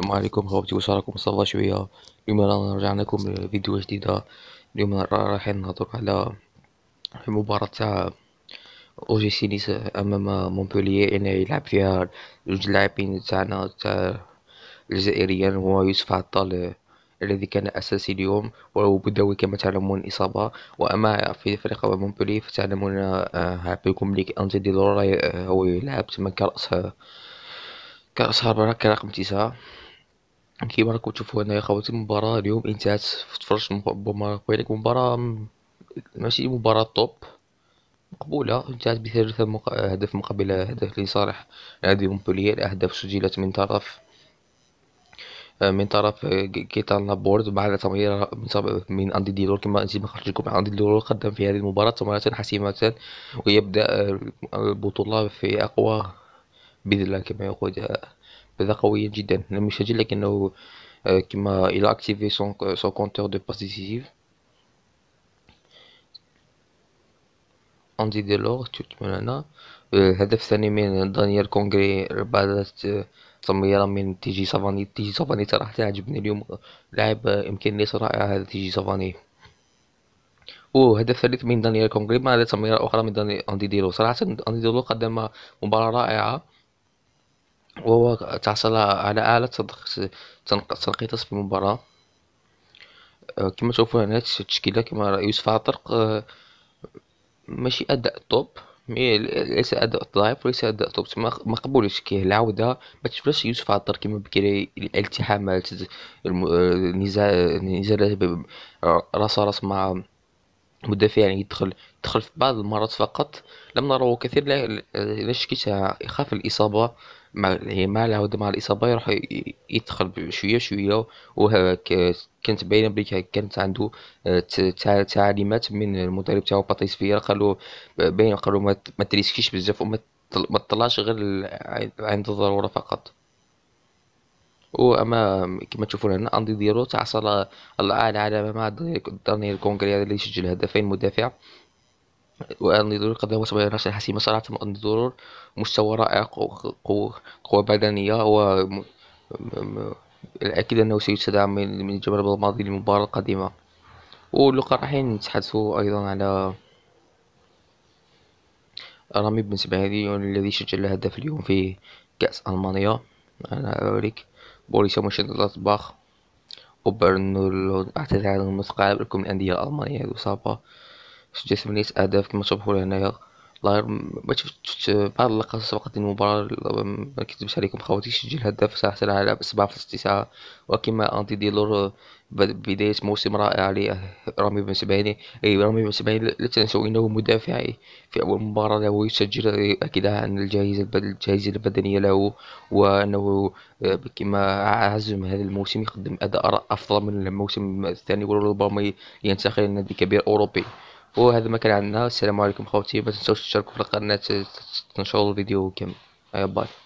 السلام عليكم خوتي واش راكم صافا شويه اليوم رانا رجعنا لكم فيديو جديده اليوم راح نهضروا على المباراه تاع او جي سي نيس امام مونبوليي انا يلعب فيها جوج لاعبين تاعنا تاع الجزائريين هو يوسف عطال الذي كان اساسي اليوم وهو بدوي كما تعلمون اصابه واما في فريق مونبوليي فتعلمون هابيكم آه، ليك انتي دي لوراي هو يلعب تما كراس كراس هربرة كرقم تسعة كيما راكم تشوفوا هنايا خواتي المباراة اليوم انتهت تفرجت ولكن مباراة ماشي مباراة توب مقبولة انتهت بثلاثة مق... أهداف مقابل هدف لصالح نادي مونبولييه الأهداف سجلت من طرف آه، من طرف آه، كيتان لابورد بعد تمرير من اندي ديلور كما انت ما لكم اندي ديلور قدم في هذه المباراه تمريرات حسيمة ويبدا آه، البطوله في اقوى باذن الله كما يقول آه، بذا قويه جدا لم يسجل لكنه آه، كما الى اكتيفي سون سون كونتور دو باس ديسيسيف اندي دي لور من هنا الهدف آه، الثاني من دانيال كونغري بعد تمريره من تيجي سافاني تيجي سافاني صراحه عجبني اليوم لاعب امكانيات رائعه هذا تيجي سافاني و هدف ثالث من دانيال كونغري مع تمريره اخرى من داني اندي ديلو صراحه اندي ديلو قدم مباراه رائعه وهو تحصل على أعلى تنقيطات في المباراة آه، كما تشوفوا هنا التشكيلة كما يوسف عطرق آه، ماشي أداء توب ليس أداء ضعيف وليس أداء توب ما قبولش كيه العودة ما تشوفش يوسف عطر كما بكري الالتحامات النزال آه، نزالات راس راس مع مدافع يعني يدخل يدخل في بعض المرات فقط لم نراه كثير لا شكيت يخاف الإصابة مع يعني مع العودة مع الإصابة يروح يدخل شوية شوية وهكا كانت باينة بلي كانت عنده آه، تعليمات من المدرب تاعو باتيس فيرا قالو باين قالو ما تريسكيش بزاف وما ما تطلعش غير عند الضرورة فقط واما كما تشوفون هنا اندي ديروت تحصل الاعلى على مع دانيال كونغري اللي سجل هدفين مدافع واندي هو سبب نفس الحسيمه صراحه اندي ديرو مستوى رائع قوه بدنيه و الأكيد أنه سيستدعم من الجبل الماضي للمباراة القادمة ولقا رايحين نتحدثوا أيضا على رامي بن سبعادي الذي سجل هدف اليوم في كأس ألمانيا أنا أوريك بوروسيا مونشنغلادباخ وبايرن اعتذر عن المسقعة لكم الأندية الألمانية الإصابة سجل ثمانية أهداف كما تبحر هنايا ظاهر ما شفت بعض اللقطات سبقت المباراة ما كتبش عليكم خواتي سجل هدف ساعة على سبعة في تسعة وكما أنتي ديلور بداية موسم رائع لرامي بن سبعيني أي رامي بن سبعيني لا تنسوا أنه مدافع في أول مباراة له يسجل أكد عن الجاهزة البدنية له وأنه آه، كما عزم هذا الموسم يقدم أداء أفضل من الموسم الثاني وربما ينتقل لنادي كبير أوروبي وهذا ما كان عندنا السلام عليكم خوتي ما تنساوش تشتركوا في القناة تنشروا الفيديو كامل آه، باي